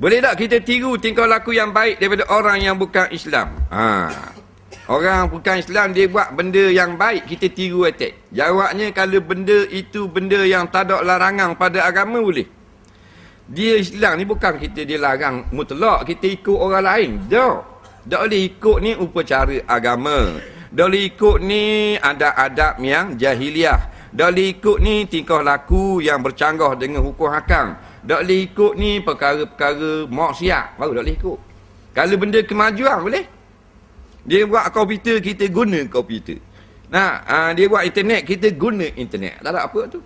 Boleh tak kita tiru tingkah laku yang baik daripada orang yang bukan Islam? Ha. Orang bukan Islam dia buat benda yang baik kita tiru attack. Jawabnya kalau benda itu benda yang tak ada larangan pada agama boleh. Dia Islam ni bukan kita dia larang mutlak kita ikut orang lain. Tak. Tak boleh ikut ni upacara agama. Tak boleh ikut ni ada adab yang jahiliah. Tak boleh ikut ni tingkah laku yang bercanggah dengan hukum hakam. Tak boleh ikut ni perkara-perkara maksiat Baru tak boleh ikut Kalau benda kemajuan boleh Dia buat komputer, kita guna komputer Nah, uh, dia buat internet, kita guna internet Tak ada apa tu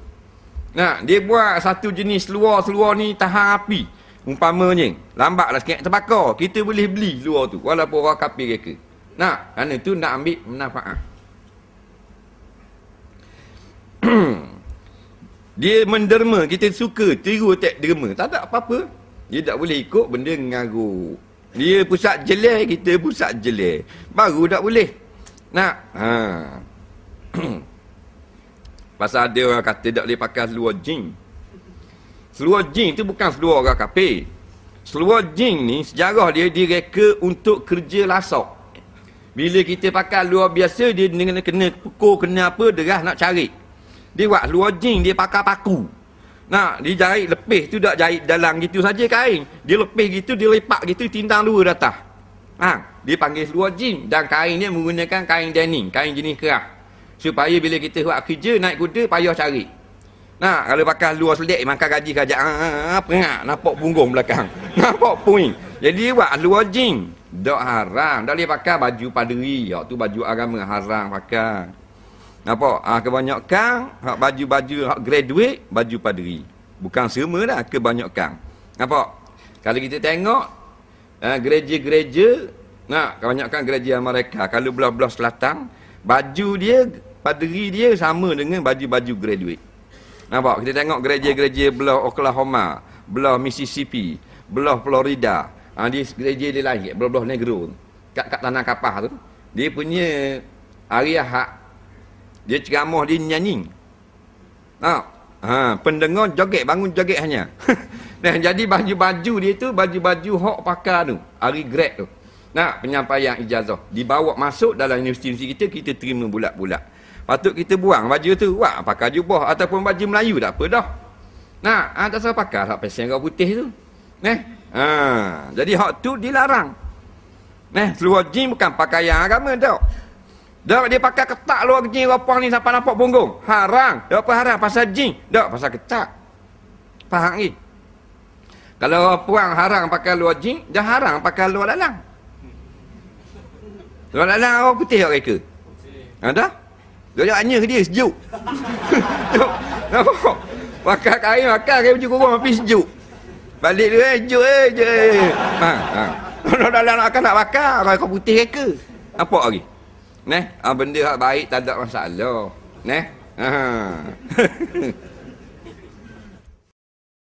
Nah, dia buat satu jenis luar-luar ni tahan api Umpamanya, lambatlah sikit terbakar Kita boleh beli luar tu Walaupun orang kapir reka Nah, kerana tu nak ambil manfaat Dia menderma, kita suka tiru tak derma. Tak ada apa-apa. Dia tak boleh ikut benda ngaru. Dia pusat jelek, kita pusat jelek. Baru tak boleh. Nak? Ha. Pasal ada orang kata tak boleh pakai seluar jin. Seluar jin tu bukan seluar orang kapir. Seluar jin ni sejarah dia direka untuk kerja lasok Bila kita pakai luar biasa, dia kena, kena pukul, kena apa, deras nak cari dia buat luar jing dia pakai paku nah dia jahit lepih tu tak jahit dalam gitu saja kain dia lepih gitu dia lepak gitu tindang luar datang ha, dia panggil luar jing dan kain dia menggunakan kain denim kain jenis kerah supaya bila kita buat kerja naik kuda payah cari nah kalau pakai luar sedek maka gaji kajak ha, ha, ha, pengak nampak punggung belakang nampak puing jadi dia buat luar jing tak haram tak boleh pakai baju paderi waktu baju agama haram pakai apa? Ha, ah, kebanyakan baju-baju hak graduate, baju paderi. Bukan semua dah kebanyakan. Apa? Kalau kita tengok ha, gereja-gereja nak kebanyakan gereja Amerika kalau belah-belah selatan baju dia paderi dia sama dengan baju-baju graduate. Nampak? Kita tengok gereja-gereja belah Oklahoma, belah Mississippi, belah Florida. Ha, dia gereja dia lain, belah-belah negro. Kat, kat tanah kapah tu. Dia punya area hak dia ceramah dia nyanyi nah ha. ha pendengar joget bangun joget hanya nah jadi baju-baju dia tu baju-baju hok pakar tu hari grad tu nah penyampaian ijazah dibawa masuk dalam universiti kita kita terima bulat-bulat patut kita buang baju tu wah pakai jubah ataupun baju Melayu tak apa dah nah ha, tak salah pakai hak pesen kau putih tu Neh, ha jadi hok tu dilarang Neh seluar jin bukan pakaian agama tau Dok dia pakai ketak luar kecil ropong ni sampai nampak punggung. Harang. Dok apa haram pasal jin? Dok pasal ketak. Faham ni? Kalau puang harang pakai luar jing, dia harang pakai luar dalam. Luar dalam orang oh, putih mereka. Ada? Ha, dia nak anyah dia sejuk. Jom. Nampak. Pakai kain makan kain baju kurung tapi sejuk. Balik dia eh sejuk eh je. Eh, ha. Ha. Luar dalam nak akan nak bakar orang putih mereka. Nampak lagi. Okay? Neh, ha, benda hak baik tak ada masalah. Neh. Ha.